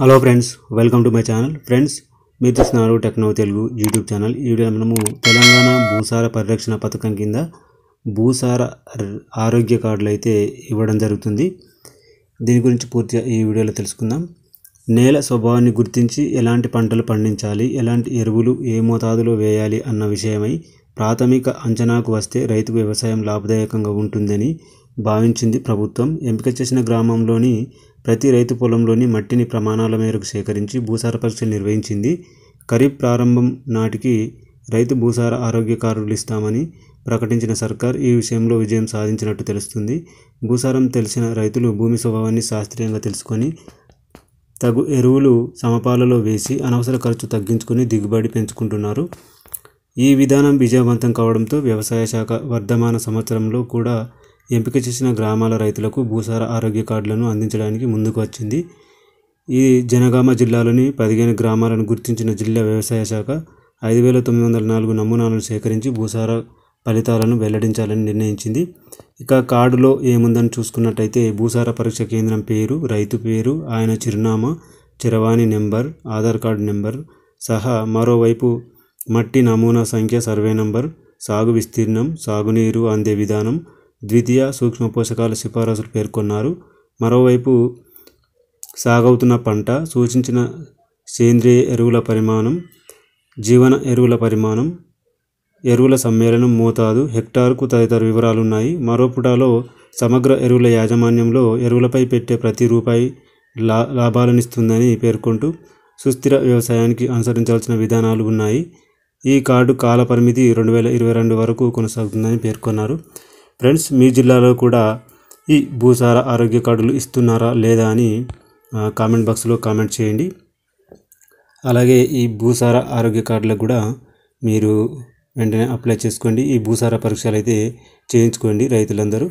hello friends welcome to my channel friends మీరు చూస్తున్నారు techno Telugu YouTube channel ఈ video మనము తెలంగాణ భూసార పరిరక్షణ పథకం కింద భూసార ఆరోగ్య కార్డులు అయితే ఇవ్వడం జరుగుతుంది దీని గురించి పూర్తిగా ఈ వీడియోలో తెలుసుకుందాం నేల స్వభావాన్ని గుర్తించి ఎలాంటి పంటలు పండించాలి ఎలాంటి ఎరువులు ఏ మోతాదులో వేయాలి అన్న విషయమై ప్రాథమిక అంచనాకు వస్తే రైతుకు వ్యవసాయం లాభదాయకంగా ఉంటుందని భావించింది ప్రభుత్వం ఎంపిక చేసిన గ్రామంలోని ప్రతి రైతు పొలంలోని మట్టిని ప్రమాణాల మేరకు సేకరించి భూసార పరీక్షలు నిర్వహించింది ఖరీఫ్ ప్రారంభం నాటికి రైతు భూసార ఆరోగ్య కార్డులు ఇస్తామని ప్రకటించిన సర్కార్ ఈ విషయంలో విజయం సాధించినట్టు తెలుస్తుంది భూసారం తెలిసిన రైతులు భూమి స్వభావాన్ని శాస్త్రీయంగా తెలుసుకొని తగు ఎరువులు సమపాలలో వేసి అనవసర ఖర్చు తగ్గించుకుని దిగుబడి పెంచుకుంటున్నారు ఈ విధానం విజయవంతం కావడంతో వ్యవసాయ శాఖ వర్ధమాన సంవత్సరంలో కూడా ఎంపిక చేసిన గ్రామాల రైతులకు భూసార ఆరోగ్య కార్డులను అందించడానికి ముందుకు వచ్చింది ఈ జనగామ జిల్లాలోని పదిహేను గ్రామాలను గుర్తించిన జిల్లా వ్యవసాయ శాఖ ఐదు వేల తొమ్మిది వందల నాలుగు నమూనాలను సేకరించి భూసార ఫలితాలను వెల్లడించాలని నిర్ణయించింది ఇక కార్డులో ఏముందని చూసుకున్నట్టయితే భూసార పరీక్ష కేంద్రం పేరు రైతు పేరు ఆయన చిరునామా చిరవాణి నెంబర్ ఆధార్ కార్డు నెంబర్ సహా మరోవైపు మట్టి నమూనా సంఖ్య సర్వే నంబర్ సాగు విస్తీర్ణం సాగునీరు అందే విధానం ద్వితీయ సూక్ష్మ పోషకాల సిఫారసులు పేర్కొన్నారు మరోవైపు సాగవుతున్న పంట సూచించిన సేంద్రియ ఎరువుల పరిమాణం జీవన ఎరువుల పరిమాణం ఎరువుల సమ్మేళనం మోతాదు హెక్టార్కు తదితర వివరాలు ఉన్నాయి మరో పుటాలో సమగ్ర ఎరువుల యాజమాన్యంలో ఎరువులపై పెట్టే ప్రతి రూపాయి లా లాభాలనిస్తుందని పేర్కొంటూ సుస్థిర వ్యవసాయానికి అనుసరించాల్సిన విధానాలు ఉన్నాయి ఈ కార్డు కాలపరిమితి రెండు వేల ఇరవై రెండు వరకు కొనసాగుతుందని పేర్కొన్నారు ఫ్రెండ్స్ మీ జిల్లాలో కూడా ఈ భూసార ఆరోగ్య కార్డులు ఇస్తున్నారా లేదా అని కామెంట్ బాక్స్లో కామెంట్ చేయండి అలాగే ఈ భూసార ఆరోగ్య కార్డులకు కూడా మీరు వెంటనే అప్లై చేసుకోండి ఈ భూసార పరీక్షలు అయితే చేయించుకోండి రైతులందరూ